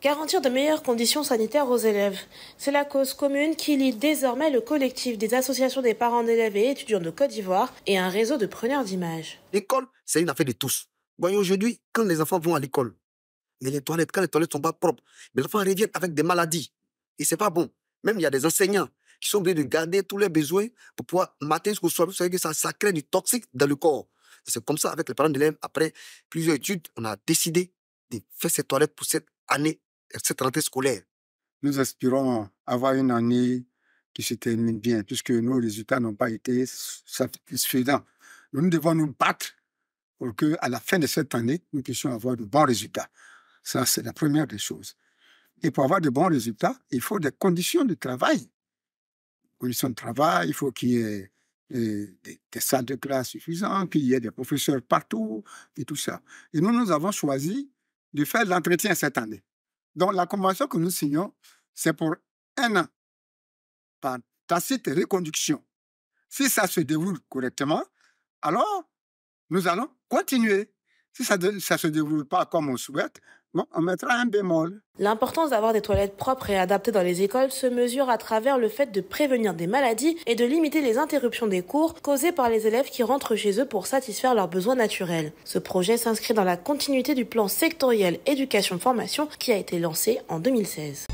Garantir de meilleures conditions sanitaires aux élèves. C'est la cause commune qui lie désormais le collectif des associations des parents d'élèves et étudiants de Côte d'Ivoire et un réseau de preneurs d'images. L'école, c'est une affaire de tous. Voyons aujourd'hui, quand les enfants vont à l'école, les toilettes, quand les toilettes sont pas propres, les enfants reviennent avec des maladies. Et c'est pas bon. Même il y a des enseignants qui sont obligés de garder tous leurs besoins pour pouvoir matin jusqu'au soir. Vous savez que ça, ça crée du toxique dans le corps. C'est comme ça, avec les parents d'élèves, après plusieurs études, on a décidé de faire ces toilettes pour cette année cette rentrée scolaire Nous aspirons avoir une année qui se termine bien, puisque nos résultats n'ont pas été satisfaisants. Nous devons nous battre pour qu'à la fin de cette année, nous puissions avoir de bons résultats. Ça, c'est la première des choses. Et pour avoir de bons résultats, il faut des conditions de travail. Conditions de travail, il faut qu'il y ait euh, des, des, salles de classe suffisantes, qu'il y ait des professeurs partout et tout ça. Et nous, nous avons choisi de faire l'entretien cette année. Donc, la convention que nous signons, c'est pour un an, par tacite reconduction. Si ça se déroule correctement, alors nous allons continuer. Si ça ne se déroule pas comme on souhaite, L'importance d'avoir des toilettes propres et adaptées dans les écoles se mesure à travers le fait de prévenir des maladies et de limiter les interruptions des cours causées par les élèves qui rentrent chez eux pour satisfaire leurs besoins naturels. Ce projet s'inscrit dans la continuité du plan sectoriel éducation-formation qui a été lancé en 2016.